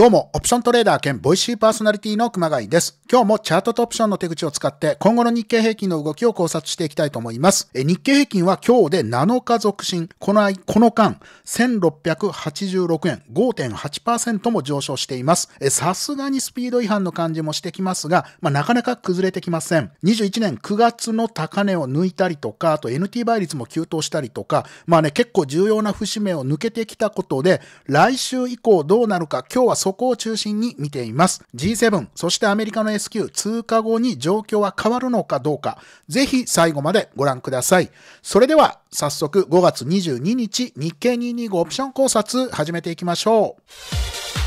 どうも、オプショントレーダー兼ボイシーパーソナリティの熊谷です。今日もチャートとオプションの手口を使って今後の日経平均の動きを考察していきたいと思います。え日経平均は今日で7日続伸。このこの間、1686円、5.8%も上昇しています。さすがにスピード違反の感じもしてきますが、まあ、なかなか崩れてきません。21年9月の高値を抜いたりとか、あと NT 倍率も急騰したりとか、まあね、結構重要な節目を抜けてきたことで、来週以降どうなるか、今日はそこを中心に見ています。G7、そしてアメリカの S q 通過後に状況は変わるのかどうか、ぜひ最後までご覧ください。それでは、早速5月22日日経225オプション考察始めていきましょう。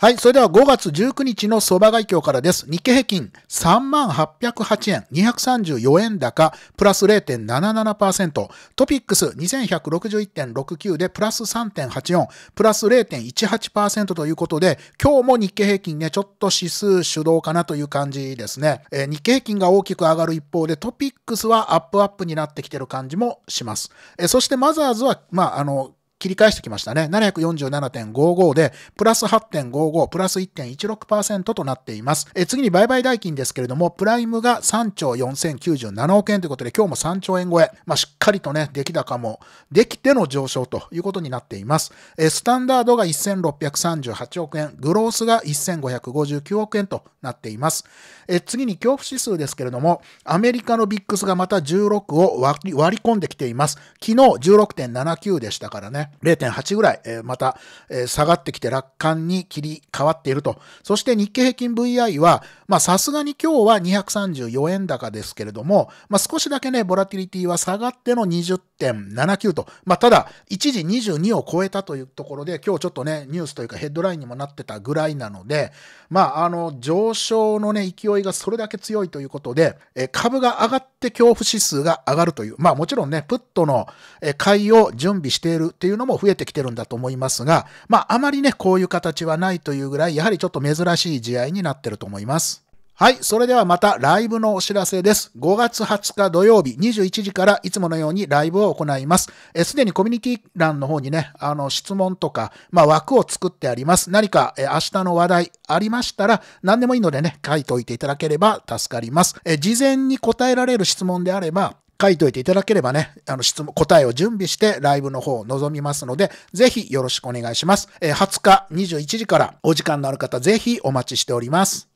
はい。それでは5月19日の相場外況からです。日経平均3808円、234円高、プラス0.77%。トピックス2161.69でプラス3.84、プラス0.18%ということで、今日も日経平均ね、ちょっと指数主導かなという感じですね。えー、日経平均が大きく上がる一方で、トピックスはアップアップになってきてる感じもします。えー、そしてマザーズは、まあ、あの、切り返してきましたね。747.55で、プラス8.55、プラス1.16%となっています。え次に売買代金ですけれども、プライムが3兆4097億円ということで、今日も3兆円超え。まあ、しっかりとね、出来高も、できての上昇ということになっています。えスタンダードが1638億円、グロースが1559億円となっています。え次に恐怖指数ですけれども、アメリカのビックスがまた16を割り込んできています。昨日16.79でしたからね。0.8ぐらい、えー、また、えー、下がってきて楽観に切り替わっていると。そして日経平均 VI は、まあさすがに今日は234円高ですけれども、まあ少しだけね、ボラティリティは下がっての20.79と、まあただ、一時22を超えたというところで、今日ちょっとね、ニュースというかヘッドラインにもなってたぐらいなので、まああの、上昇のね、勢いがそれだけ強いということで、えー、株が上がって恐怖指数が上がるという、まあもちろんね、プットの買いを準備しているっていうのも増えてきてるんだと思いますが、まあ、あまりね、こういう形はないというぐらい、やはりちょっと珍しい試合になってると思います。はい。それではまたライブのお知らせです。5月20日土曜日21時からいつものようにライブを行います。すでにコミュニティ欄の方にね、あの質問とか、まあ枠を作ってあります。何かえ明日の話題ありましたら何でもいいのでね、書いておいていただければ助かります。え事前に答えられる質問であれば、書いといていただければね、あの質問、答えを準備してライブの方を臨みますので、ぜひよろしくお願いします。20日21時からお時間のある方、ぜひお待ちしております。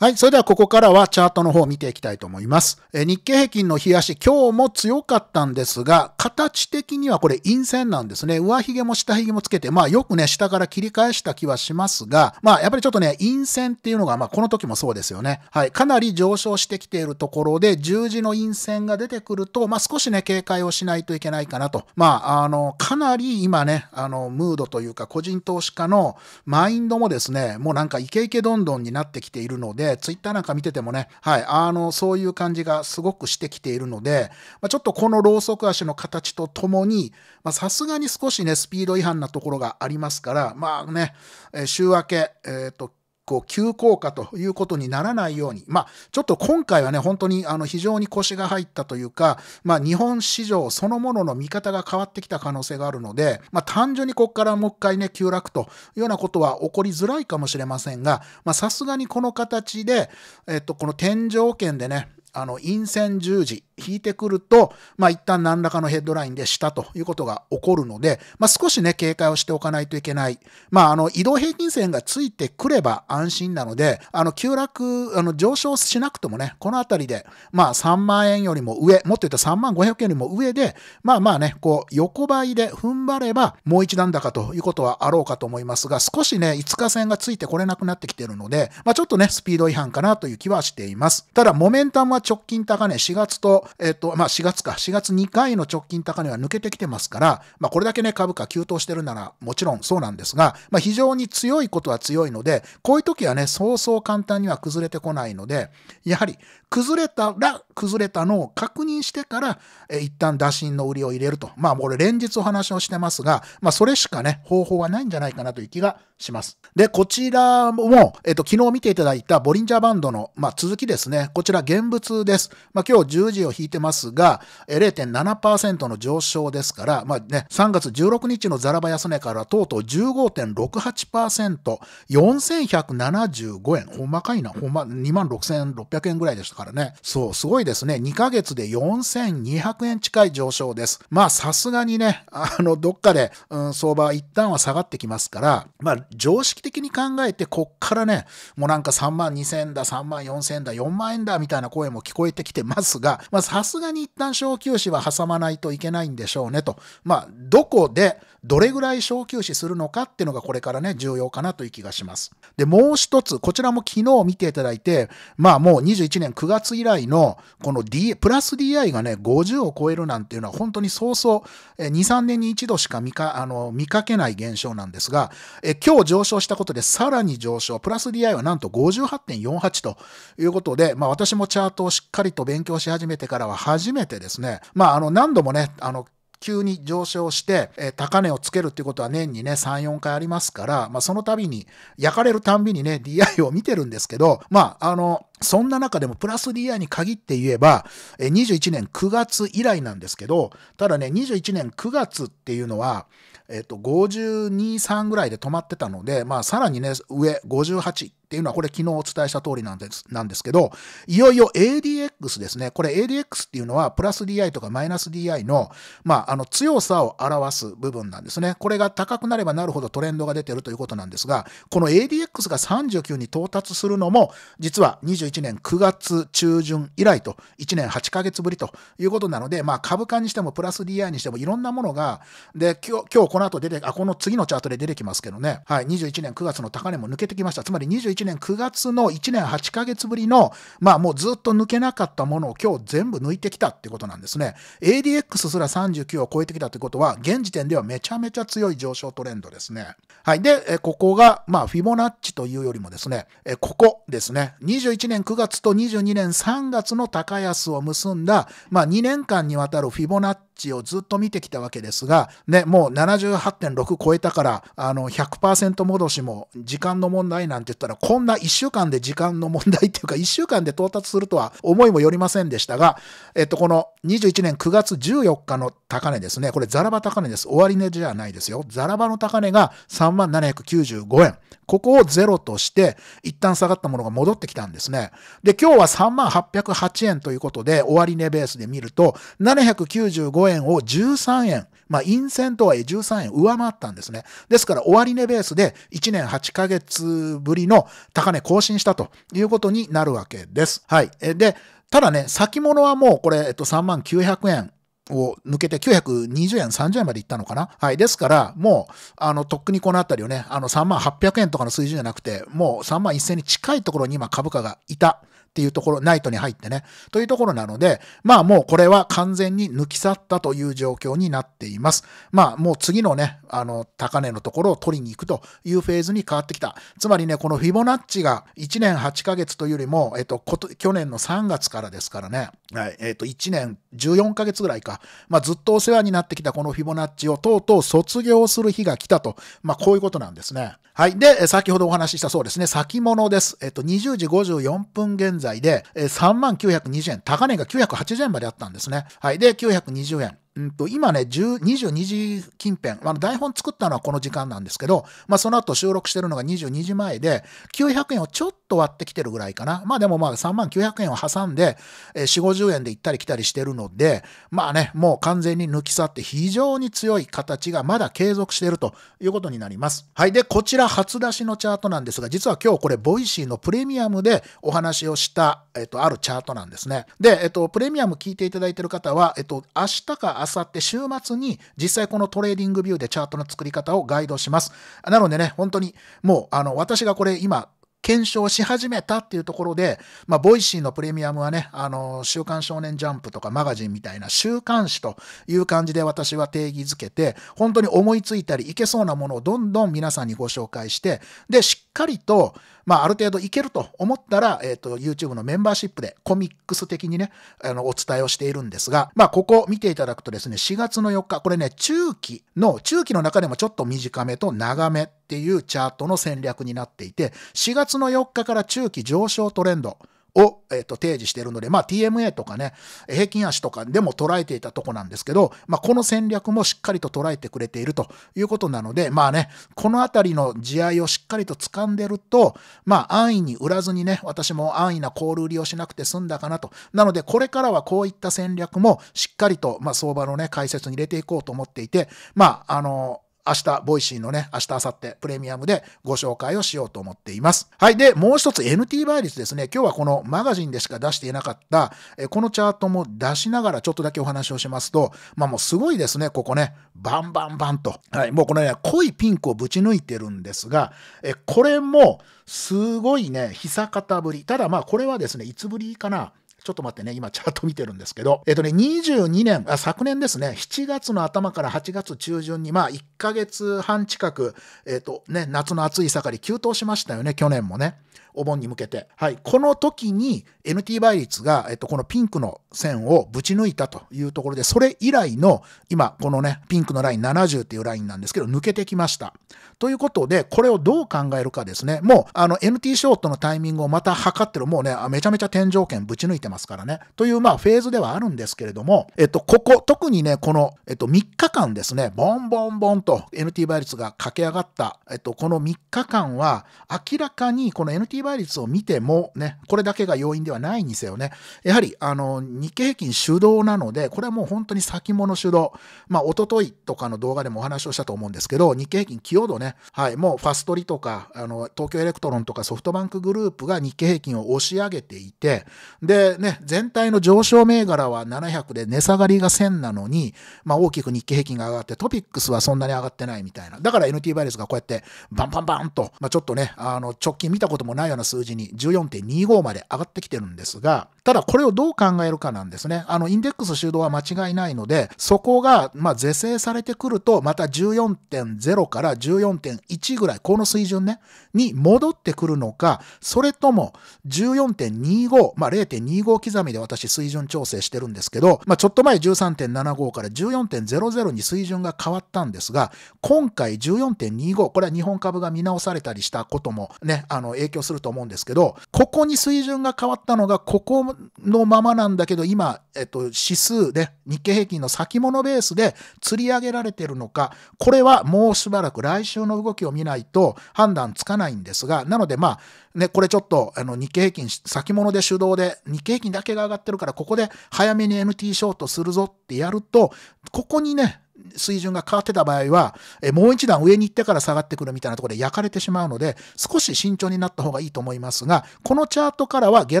はい。それではここからはチャートの方を見ていきたいと思います。え日経平均の冷やし、今日も強かったんですが、形的にはこれ陰線なんですね。上髭も下髭もつけて、まあよくね、下から切り返した気はしますが、まあやっぱりちょっとね、陰線っていうのが、まあこの時もそうですよね。はい。かなり上昇してきているところで、十字の陰線が出てくると、まあ少しね、警戒をしないといけないかなと。まあ、あの、かなり今ね、あの、ムードというか、個人投資家のマインドもですね、もうなんかイケイケどんどんになってきているので、ツイッターなんか見ててもね、はい、あの、そういう感じがすごくしてきているので、まあ、ちょっとこのローソク足の形とともに、さすがに少しね、スピード違反なところがありますから、まあね、え週明け、えっ、ー、と、こう急降下ということにならないように、まあ、ちょっと今回はね、本当にあの非常に腰が入ったというか、まあ、日本市場そのものの見方が変わってきた可能性があるので、まあ、単純にここからもう一回ね、急落というようなことは起こりづらいかもしれませんが、さすがにこの形で、えっと、この天井圏でね、あの、陰線十字引いてくると、まあ、一旦何らかのヘッドラインでしたということが起こるので、まあ、少しね、警戒をしておかないといけない。まあ、あの、移動平均線がついてくれば安心なので、あの、急落、あの、上昇しなくてもね、このあたりで、まあ、3万円よりも上、もっと言うと3万500円よりも上で、まあまあね、こう、横ばいで踏ん張れば、もう一段高ということはあろうかと思いますが、少しね、5日線がついてこれなくなってきているので、まあ、ちょっとね、スピード違反かなという気はしています。ただ、モメンタムは直近高値4月と、えっと、まあ、4月か、4月2回の直近高値は抜けてきてますから、まあ、これだけね、株価急騰してるなら、もちろんそうなんですが、まあ、非常に強いことは強いので、こういう時はね、そうそう簡単には崩れてこないので、やはり、崩れたら、崩れたのを確認してから、え一旦打診の売りを入れると。まあ、これ連日お話をしてますが、まあ、それしかね、方法はないんじゃないかなという気がします。で、こちらも、えっと、昨日見ていただいたボリンジャーバンドの、まあ、続きですね。こちら現物です。まあ、今日10時を引いてますが、0.7%の上昇ですから、まあね、3月16日のザラバ安値からとうとう15.68%、4175円。ほんまかいな。ほんま、26,600円ぐらいでしたからね。そう、すごいですね。2ヶ月で4200円近い上昇です。まあ、さすがにね、あの、どっかで、うん、相場一旦は下がってきますから、まあ、常識的に考えて、こっからね、もうなんか3万2000円だ、3万4000円だ、4万円だ、みたいな声も聞こえてきてますが、まさすがに一旦小休止は挟まないといけないんでしょうねと。まあ、どこでどれぐらい小休止するのかっていうのがこれからね、重要かなという気がします。で、もう一つ、こちらも昨日見ていただいて、まあもう21年9月以来のこの D、プラス DI がね、50を超えるなんていうのは本当にそうそう、2、3年に一度しか見か、あの、見かけない現象なんですが、え今日上昇したことでさらに上昇、プラス DI はなんと58.48ということで、まあ私もチャートをしっかりと勉強し始めてからは初めてですね、まあ、あの、何度もね、あの、急に上昇して、えー、高値をつけるっていうことは年にね、3、4回ありますから、まあ、その度に、焼かれるたんびにね、DI を見てるんですけど、まあ、あの、そんな中でもプラス DI に限って言えば、えー、21年9月以来なんですけど、ただね、21年9月っていうのは、えっ、と、52、3ぐらいで止まってたので、まあ、さらにね、上、58、っていうのは、これ昨日お伝えした通りなんです、なんですけど、いよいよ ADX ですね。これ ADX っていうのは、プラス DI とかマイナス DI の、まあ、あの、強さを表す部分なんですね。これが高くなればなるほどトレンドが出てるということなんですが、この ADX が39に到達するのも、実は21年9月中旬以来と、1年8ヶ月ぶりということなので、まあ、株価にしてもプラス DI にしてもいろんなものが、で、今日、今日この後出て、あ、この次のチャートで出てきますけどね、はい、21年9月の高値も抜けてきました。つまり21 2021年9月の1年8ヶ月ぶりの、まあもうずっと抜けなかったものを今日全部抜いてきたってことなんですね。ADX すら39を超えてきたってことは、現時点ではめちゃめちゃ強い上昇トレンドですね。はい。で、ここが、まあフィボナッチというよりもですね、ここですね、21年9月と22年3月の高安を結んだ、まあ2年間にわたるフィボナッチをずっと見てきたわけですが、ね、もう78.6超えたから、あの、100%戻しも時間の問題なんて言ったら、こんな1週間で時間の問題っていうか、1週間で到達するとは思いもよりませんでしたが、えっと、この21年9月14日の高値ですね。これ、ザラバ高値です。終値じゃないですよ。ザラバの高値が3795万円。ここをゼロとして、一旦下がったものが戻ってきたんですね。で、今日は3808円ということで、終値ベースで見ると、795円を13円まあ、陰線とはいえ13円上回ったんですね。ですから、終値ベースで1年8ヶ月ぶりの高値更新したということになるわけです。はい。で、ただね、先物はもうこれ、えっと、3万900円を抜けて920円、30円までいったのかな。はい。ですから、もう、あの、とっくにこのあたりをね、あの、3万800円とかの水準じゃなくて、もう3万1000に近いところに今株価がいた。っていうところ、ナイトに入ってね、というところなので、まあもうこれは完全に抜き去ったという状況になっています。まあもう次のね、あの、高値のところを取りに行くというフェーズに変わってきた。つまりね、このフィボナッチが1年8ヶ月というよりも、えっと、去年の3月からですからね、はい、えっと、1年14ヶ月ぐらいか、まあずっとお世話になってきたこのフィボナッチをとうとう卒業する日が来たと、まあこういうことなんですね。はい。で、先ほどお話ししたそうですね、先物です。えっと、20時54分現在在で、えー、3920円、高値が980円まであったんですね。はい。で、920円。んと、今ね、22時近辺、あ台本作ったのはこの時間なんですけど、まあその後収録してるのが22時前で、900円をちょっと割ってきてるぐらいかな。まあでもまあ3万900円を挟んで、えー、4、50円で行ったり来たりしてるので、まあね、もう完全に抜き去って非常に強い形がまだ継続しているということになります。はい。で、こちら初出しのチャートなんですが、実は今日これ、ボイシーのプレミアムでお話をした、えっと、あるチャートなんですね。で、えっと、プレミアム聞いていただいてる方は、えっと、明日かあさって週末に実際このトレーディングビューでチャートの作り方をガイドします。なのでね、本当にもうあの私がこれ今検証し始めたっていうところで、まあ、ボイシーのプレミアムはね、あの、週刊少年ジャンプとかマガジンみたいな週刊誌という感じで私は定義づけて、本当に思いついたりいけそうなものをどんどん皆さんにご紹介して、で、しっかりと、まあ、ある程度いけると思ったら、えっ、ー、と、YouTube のメンバーシップでコミックス的にね、あの、お伝えをしているんですが、まあ、ここ見ていただくとですね、4月の4日、これね、中期の、中期の中でもちょっと短めと長めっていうチャートの戦略になっていて、4月の4日から中期上昇トレンド、を、えっ、ー、と、提示しているので、まあ、TMA とかね、平均足とかでも捉えていたとこなんですけど、まあ、この戦略もしっかりと捉えてくれているということなので、まあね、このあたりの地合いをしっかりと掴んでると、まあ、安易に売らずにね、私も安易なコール売りをしなくて済んだかなと。なので、これからはこういった戦略もしっかりと、まあ、相場のね、解説に入れていこうと思っていて、まあ、あの、明日、ボイシーのね、明日、明後日、プレミアムでご紹介をしようと思っています。はい。で、もう一つ NT 倍率ですね。今日はこのマガジンでしか出していなかった、えこのチャートも出しながらちょっとだけお話をしますと、まあもうすごいですね、ここね、バンバンバンと。はい。もうこのね、濃いピンクをぶち抜いてるんですが、えこれもすごいね、久方ぶり。ただまあこれはですね、いつぶりかな。ちょっと待ってね、今チャート見てるんですけど、えっとね、22年、あ昨年ですね、7月の頭から8月中旬に、まあ、1ヶ月半近く、えっとね、夏の暑い盛り、急騰しましたよね、去年もね。お盆に向けて。はい。この時に NT 倍率が、えっと、このピンクの線をぶち抜いたというところで、それ以来の、今、このね、ピンクのライン70っていうラインなんですけど、抜けてきました。ということで、これをどう考えるかですね。もう、あの、NT ショートのタイミングをまた測ってる、もうね、めちゃめちゃ天井圏ぶち抜いてますからね。という、まあ、フェーズではあるんですけれども、えっと、ここ、特にね、この、えっと、3日間ですね、ボンボンボンと NT 倍率が駆け上がった、えっと、この3日間は、明らかにこの NT 倍率を見てもね、これだけが要因ではないにせよね、やはりあの日経平均主導なので、これはもう本当に先物主導。まあ、おとといとかの動画でもお話をしたと思うんですけど、日経平均寄与度ね、はい、もうファストリとか、あの、東京エレクトロンとかソフトバンクグループが日経平均を押し上げていて、でね、全体の上昇銘柄は700で値下がりが1000なのに、まあ、大きく日経平均が上がって、トピックスはそんなに上がってないみたいな。だから NT バイレスがこうやってバンバンバンと、まあ、ちょっとね、あの、直近見たこともないの数字に14.25まで上がってきてるんですが、ただこれをどう考えるかなんですね。あの、インデックス主導は間違いないので、そこが、ま是正されてくると、また14.0から14.1ぐらい、この水準ね、に戻ってくるのか、それとも14.25、まあ、0.25刻みで私水準調整してるんですけど、まあ、ちょっと前13.75から14.00に水準が変わったんですが、今回14.25、これは日本株が見直されたりしたこともね、あの、影響すると思うんですけど、ここに水準が変わったのが、ここのままなんだけど、今、えっと、指数で、日経平均の先物ベースで釣り上げられてるのか、これはもうしばらく来週の動きを見ないと判断つかないんですが、なのでまあ、ね、これちょっと、あの、日経平均、先物で手動で、日経平均だけが上がってるから、ここで早めに NT ショートするぞってやると、ここにね、水準が変わってた場合は、えもう一段上に行ってから下がってくるみたいなところで焼かれてしまうので、少し慎重になった方がいいと思いますが、このチャートからは下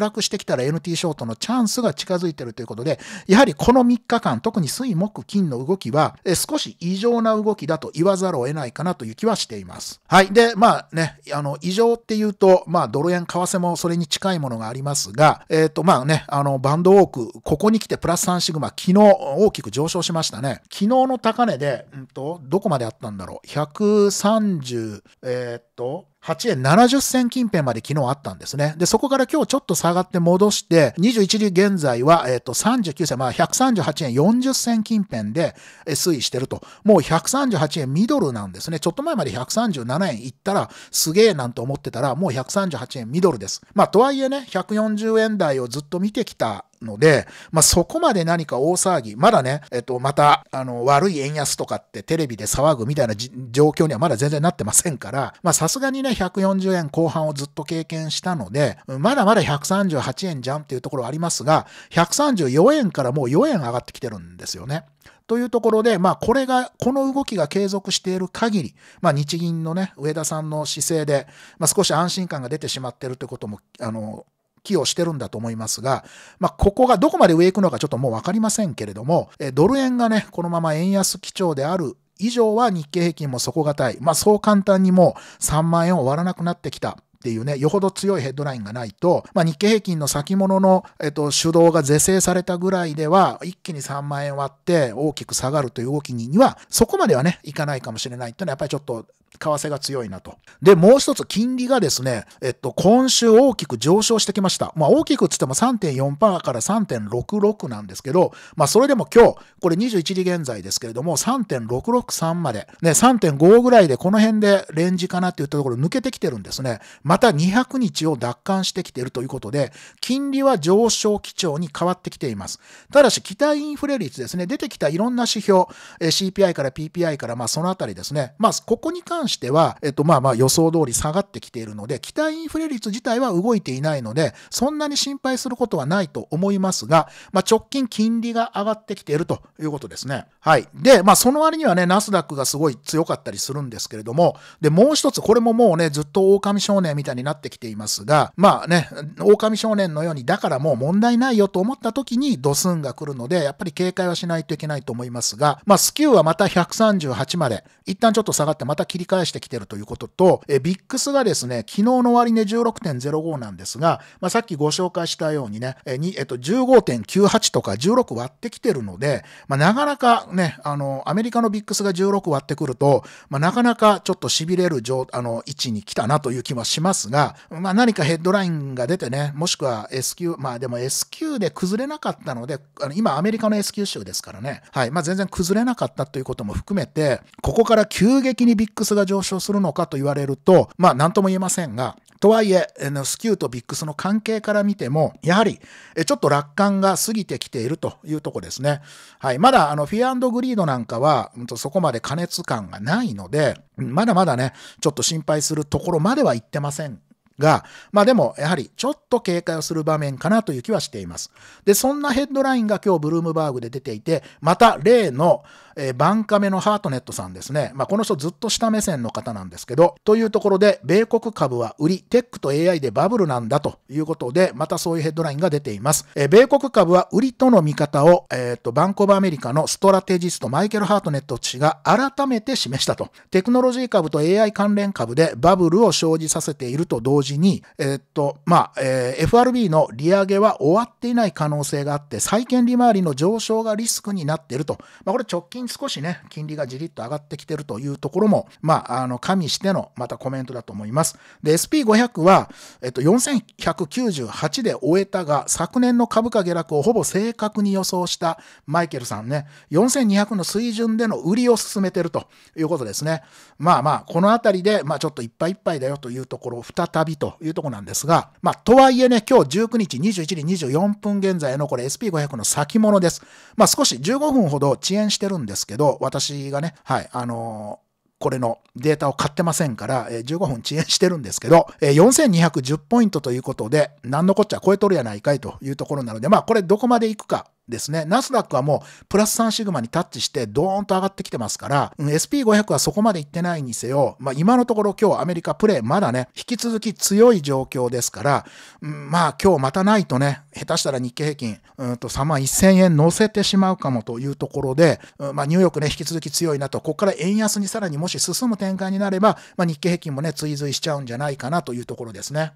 落してきたら NT ショートのチャンスが近づいているということで、やはりこの3日間、特に水木金の動きは、え少し異常な動きだと言わざるを得ないかなという気はしています。はい。で、まあね、あの、異常っていうと、まあ、ドル円為替もそれに近いものがありますが、えっ、ー、と、まあね、あの、バンドウォーク、ここに来てプラス3シグマ、昨日大きく上昇しましたね。昨日の高値で、うんと、どこまであったんだろう。130、えー、っと、8円70銭近辺まで昨日あったんですね。で、そこから今日ちょっと下がって戻して、21時現在は、えっ、ー、と、39銭、まあ、138円40銭近辺で推移してると。もう138円ミドルなんですね。ちょっと前まで137円いったら、すげえなんて思ってたら、もう138円ミドルです。まあ、とはいえね、140円台をずっと見てきたので、まあ、そこまで何か大騒ぎ、まだね、えっと、また、あの、悪い円安とかってテレビで騒ぐみたいな状況にはまだ全然なってませんから、まあ、さすがにね、140円後半をずっと経験したので、まだまだ138円じゃんっていうところありますが、134円からもう4円上がってきてるんですよね。というところで、まあ、これが、この動きが継続している限り、まあ、日銀のね、上田さんの姿勢で、まあ、少し安心感が出てしまってるということも、あの、寄与してるんだと思いますが、まあ、ここがどこまで上行くのかちょっともうわかりませんけれども、ドル円がね、このまま円安基調である以上は日経平均も底堅い。まあそう簡単にもう3万円を割らなくなってきた。っていうね、よほど強いヘッドラインがないと、まあ、日経平均の先物の、えっと、主導が是正されたぐらいでは、一気に3万円割って大きく下がるという動きには、そこまではね、いかないかもしれないっていうのは、やっぱりちょっと為替が強いなと。で、もう一つ金利がですね、えっと、今週大きく上昇してきました。まあ、大きくつっても3.4%から3.66なんですけど、まあ、それでも今日、これ21時現在ですけれども、3.663まで、ね、3.5ぐらいでこの辺でレンジかなって言ったところ抜けてきてるんですね。また200日を奪還してきているということで、金利は上昇基調に変わってきています。ただし、期待インフレ率ですね、出てきたいろんな指標、え CPI から PPI から、まあ、そのあたりですね。まあ、ここに関関しては、えっと、まあまあ予想通り下がってきているので、期待インフレ率自体は動いていないので、そんなに心配することはないと思いますが、まあ、直近金利が上がってきているということですね。はい。で、まあ、その割にはね、ナスダックがすごい強かったりするんですけれども、で、もう一つ、これももうね、ずっと狼少年みたいになってきていますが、まあね、狼少年のように、だからもう問題ないよと思った時にドスンが来るので、やっぱり警戒はしないといけないと思いますが、まあ、スキューはまた138まで、一旦ちょっと下がってまた切り返してきてるということと、えビックスがですね、昨日の終値16.05なんですが、まあ、さっきご紹介したようにね、えにえっと、15.98とか16割ってきてるので、まあ、なかなかね、あの、アメリカのビックスが16割ってくると、まあ、なかなかちょっと痺れる状、あの、位置に来たなという気はしますが、まあ、何かヘッドラインが出てね、もしくは S q まあでも S q で崩れなかったので、あの今アメリカの S q 州ですからね、はい、まあ全然崩れなかったということも含めて、ここから急激にビックスがが上昇するのかと言われると、まあ何とも言えませんが、とはいえ、スキューとビックスの関係から見ても、やはり、ちょっと楽観が過ぎてきているというとこですね。はい。まだ、あの、フィアグリードなんかは、そこまで過熱感がないので、まだまだね、ちょっと心配するところまでは行ってませんが、まあでもやはりちょっと警戒をする場面かなという気はしています。で、そんなヘッドラインが今日ブルームバーグで出ていて、また例のえー、バンカメのハートネットさんですね。まあ、この人ずっと下目線の方なんですけど、というところで、米国株は売り、テックと AI でバブルなんだということで、またそういうヘッドラインが出ています。えー、米国株は売りとの見方を、えっ、ー、と、バンコブアメリカのストラテジストマイケル・ハートネット氏が改めて示したと。テクノロジー株と AI 関連株でバブルを生じさせていると同時に、えっ、と、まあ、えー、FRB の利上げは終わっていない可能性があって、債券利回りの上昇がリスクになっていると。まあ、これ直近近少しね、金利がじりっと上がってきてるというところも、まあ、あの、加味しての、またコメントだと思います。で、SP500 は、えっと、4198で終えたが、昨年の株価下落をほぼ正確に予想したマイケルさんね、4200の水準での売りを進めてるということですね。まあまあ、このあたりで、まあちょっといっぱいいっぱいだよというところ、再びというところなんですが、まあ、とはいえね、今日19日21時24分現在のこれ SP500 の先物です。まあ少し15分ほど遅延してるんでですけど、私がね、はい、あのーこれのデータを買ってませんから、え15分遅延してるんですけど、え4210ポイントということで、何のこっちゃ超えとるやないかいというところなので、まあこれどこまで行くかですね。ナスダックはもうプラス3シグマにタッチしてドーンと上がってきてますから、うん、SP500 はそこまでいってないにせよ、まあ今のところ今日アメリカプレイまだね、引き続き強い状況ですから、うん、まあ今日またないとね、下手したら日経平均、うんと3万1000円乗せてしまうかもというところで、うん、まあニューヨークね、引き続き強いなと、ここから円安にさらにもし進む展開になれば、まあ日経平均もね、追随しちゃうんじゃないかなというところですね。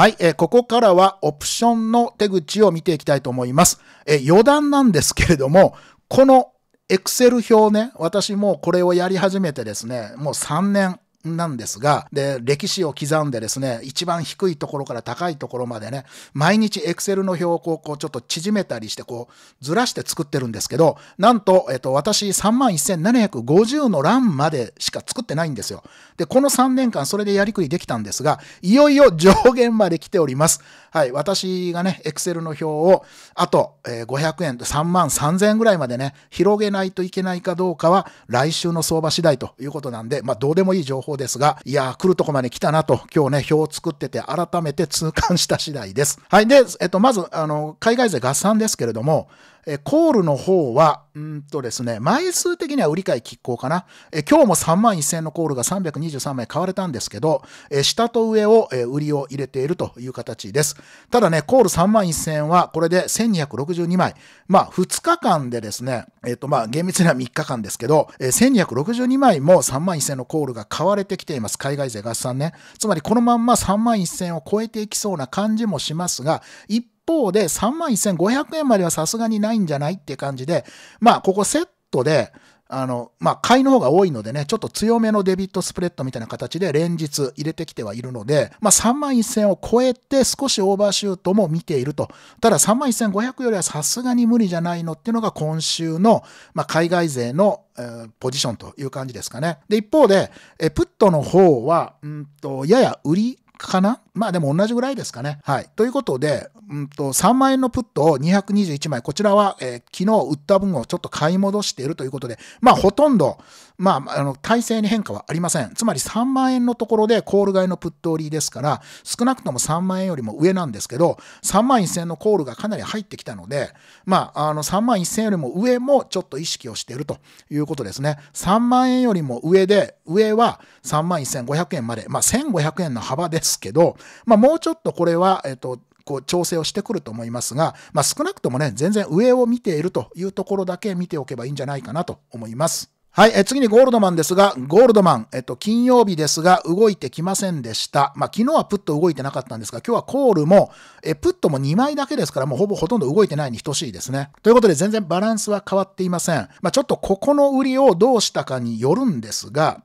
はい、えー、ここからはオプションの手口を見ていきたいと思います。えー、余談なんですけれども、この Excel 表ね、私もうこれをやり始めてですね、もう3年なんですが、で、歴史を刻んでですね、一番低いところから高いところまでね、毎日エクセルの表をこう、ちょっと縮めたりして、こう、ずらして作ってるんですけど、なんと、えっと、私31,750の欄までしか作ってないんですよ。で、この3年間それでやりくりできたんですが、いよいよ上限まで来ております。はい、私がね、エクセルの表を、あと、500円と3万3000円ぐらいまでね、広げないといけないかどうかは、来週の相場次第ということなんで、まあ、どうでもいい情報報ですが、いやー、来るとこまで来たなと、今日ね、表を作ってて改めて痛感した次第です。はい。で、えっと、まず、あの、海外勢合算ですけれども、えコールの方は、うんとですね、枚数的には売り買い拮抗かな。え今日も3万1000のコールが323枚買われたんですけど、え下と上を、え売りを入れているという形です。ただね、コール3万1000はこれで1262枚。まあ、2日間でですね、えっ、ー、とまあ、厳密には3日間ですけど、え1262枚も3万1000のコールが買われてきています。海外勢合算ね。つまりこのまんま3万1000を超えていきそうな感じもしますが、一方で3万1500円まではさすがにないんじゃないって感じで、まあ、ここセットで、あの、まあ、買いの方が多いのでね、ちょっと強めのデビットスプレッドみたいな形で連日入れてきてはいるので、まあ、3万1000を超えて少しオーバーシュートも見ていると。ただ3万1500よりはさすがに無理じゃないのっていうのが今週の、まあ、海外勢の、えー、ポジションという感じですかね。で、一方で、えプットの方は、うんと、やや売りかなまあでも同じぐらいですかね。はい。ということで、うんと、3万円のプットを221枚、こちらは、えー、昨日売った分をちょっと買い戻しているということで、まあほとんど、まあ、あの、体制に変化はありません。つまり3万円のところでコール買いのプット売りですから、少なくとも3万円よりも上なんですけど、3万1000円のコールがかなり入ってきたので、まあ、あの、3万1000円よりも上もちょっと意識をしているということですね。3万円よりも上で、上は3万1500円まで、まあ1500円の幅ですけど、まあ、もうちょっとこれは、えっと、こう調整をしてくると思いますが、まあ、少なくともね、全然上を見ているというところだけ見ておけばいいんじゃないかなと思います。はい、え次にゴールドマンですが、ゴールドマン、えっと、金曜日ですが、動いてきませんでした。まあ、昨日はプット動いてなかったんですが、今日はコールも、え、プットも2枚だけですから、もうほぼほとんど動いてないに等しいですね。ということで、全然バランスは変わっていません。まあ、ちょっとここの売りをどうしたかによるんですが、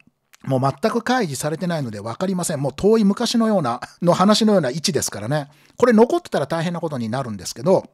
もう全く開示されてないので分かりません。もう遠い昔のような、の話のような位置ですからね。これ残ってたら大変なことになるんですけど、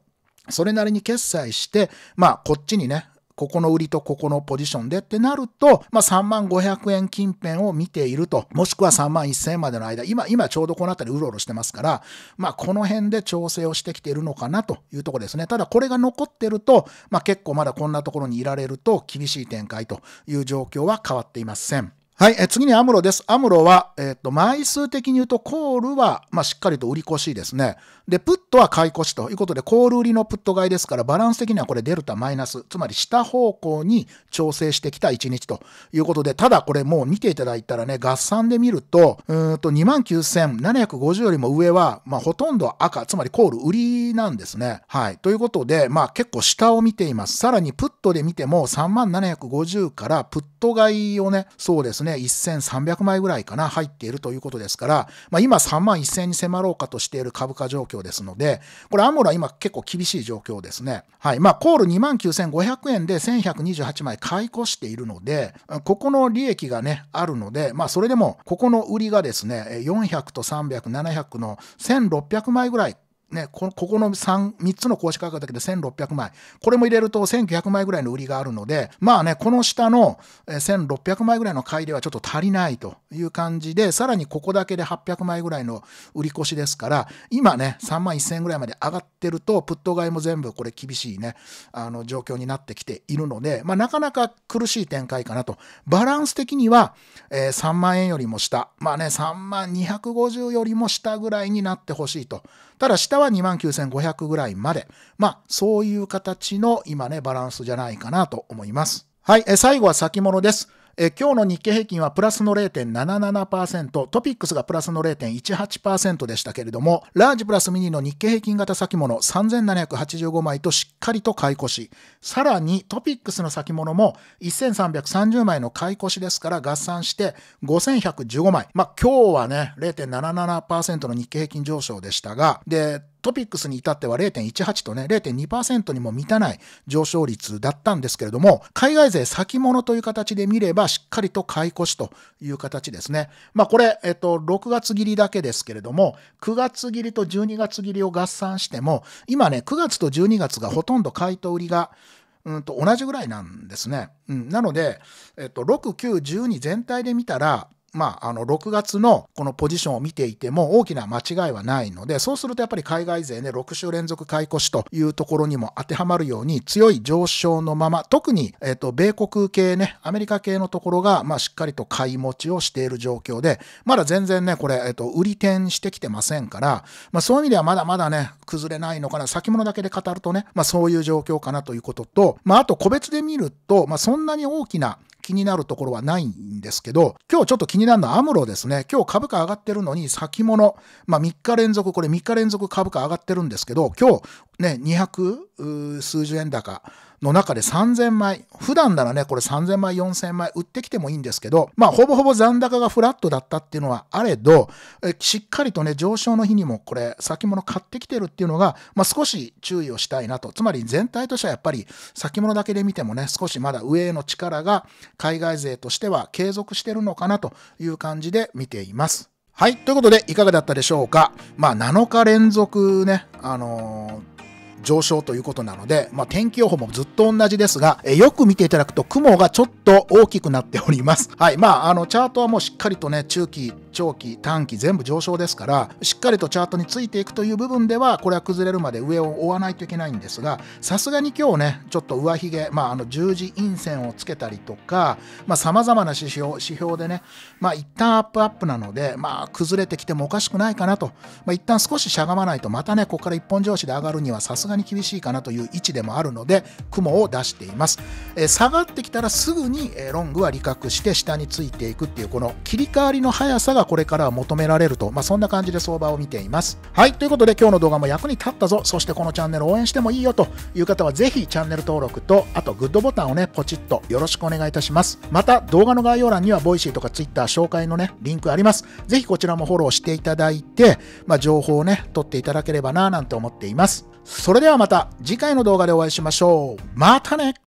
それなりに決済して、まあこっちにね、ここの売りとここのポジションでってなると、まあ、3万500円近辺を見ていると、もしくは3万1000円までの間、今、今ちょうどこの辺りうろうろしてますから、まあ、この辺で調整をしてきているのかなというところですね。ただ、これが残ってると、まあ、結構まだこんなところにいられると厳しい展開という状況は変わっていません。はい、え次にアムロです。アムロは、えっ、ー、と、枚数的に言うと、コールは、まあ、しっかりと売り越しですね。で、プットは買い越しということで、コール売りのプット買いですから、バランス的にはこれデルタマイナス、つまり下方向に調整してきた1日ということで、ただこれもう見ていただいたらね、合算で見ると、うんと29,750よりも上は、まあ、ほとんど赤、つまりコール売りなんですね。はい。ということで、まあ、結構下を見ています。さらに、プットで見ても、3750からプット買いをね、そうですですね、1300枚ぐらいかな、入っているということですから、まあ、今3万1000に迫ろうかとしている株価状況ですので、これアモラ今結構厳しい状況ですね。はい。まあ、コール2万9500円で1128枚買い越しているので、ここの利益がね、あるので、まあ、それでも、ここの売りがですね、400と300、700の1600枚ぐらいね、ここの 3, 3つの公式価格だけで1600枚。これも入れると1900枚ぐらいの売りがあるので、まあね、この下の1600枚ぐらいの買いではちょっと足りないという感じで、さらにここだけで800枚ぐらいの売り越しですから、今ね、3万1000円ぐらいまで上がってると、プット買いも全部これ厳しいね、あの状況になってきているので、まあなかなか苦しい展開かなと。バランス的には、えー、3万円よりも下、まあね、3万250よりも下ぐらいになってほしいと。ただ下はは29,500ぐらいまで。まあ、そういう形の今ね、バランスじゃないかなと思います。はい、え最後は先物です。え今日の日経平均はプラスの0.77%、トピックスがプラスの0.18%でしたけれども、ラージプラスミニの日経平均型先物3785枚としっかりと買い越し、さらにトピックスの先物も1330枚の買い越しですから合算して5115枚。まあ今日はね、0.77%の日経平均上昇でしたが、で、トピックスに至っては0.18とね、0.2%にも満たない上昇率だったんですけれども、海外勢先物という形で見れば、しっかりと買い越しという形ですね。まあこれ、えっと、6月切りだけですけれども、9月切りと12月切りを合算しても、今ね、9月と12月がほとんど買いと売りが、うんと同じぐらいなんですね。うん、なので、えっと、6、9、12全体で見たら、まあ、あの、6月のこのポジションを見ていても大きな間違いはないので、そうするとやっぱり海外勢ね、6週連続買い越しというところにも当てはまるように強い上昇のまま、特に、えっ、と、米国系ね、アメリカ系のところが、まあ、しっかりと買い持ちをしている状況で、まだ全然ね、これ、えっ、と、売り転してきてませんから、まあ、そういう意味ではまだまだね、崩れないのかな、先物だけで語るとね、まあ、そういう状況かなということと、まあ、あと個別で見ると、まあ、そんなに大きな気になるところはないんですけど、今日ちょっと気になるのはアムロですね。今日株価上がってるのに先物、まあ3日連続、これ3日連続株価上がってるんですけど、今日ね、200数十円高、の中で3000枚。普段ならね、これ3000枚、4000枚売ってきてもいいんですけど、まあ、ほぼほぼ残高がフラットだったっていうのはあれど、しっかりとね、上昇の日にもこれ、先物買ってきてるっていうのが、まあ、少し注意をしたいなと。つまり全体としてはやっぱり先物だけで見てもね、少しまだ上への力が海外勢としては継続してるのかなという感じで見ています。はい。ということで、いかがだったでしょうかまあ、7日連続ね、あのー上昇ということなので、まあ、天気予報もずっと同じですが、えよく見ていただくと雲がちょっと大きくなっております。はい。まあ、あの、チャートはもうしっかりとね、中期長期短期全部上昇ですからしっかりとチャートについていくという部分ではこれは崩れるまで上を追わないといけないんですがさすがに今日ねちょっと上髭、まあ、あの十字陰線をつけたりとかさまざ、まな指標指標でね、まあ、一旦アップアップなので、まあ、崩れてきてもおかしくないかなと、まあ、一旦少ししゃがまないとまたねここから一本上司で上がるにはさすがに厳しいかなという位置でもあるので雲を出しています、えー、下がってきたらすぐに、えー、ロングは利確して下についていくっていうこの切り替わりの速さががこれからは求められると、まあ、そんな感じで相場を見ています。はい、ということで今日の動画も役に立ったぞ、そしてこのチャンネル応援してもいいよという方はぜひチャンネル登録と、あとグッドボタンをね、ポチッとよろしくお願いいたします。また動画の概要欄には voicy とか Twitter 紹介のね、リンクあります。ぜひこちらもフォローしていただいて、まあ、情報をね、取っていただければなぁなんて思っています。それではまた次回の動画でお会いしましょう。またね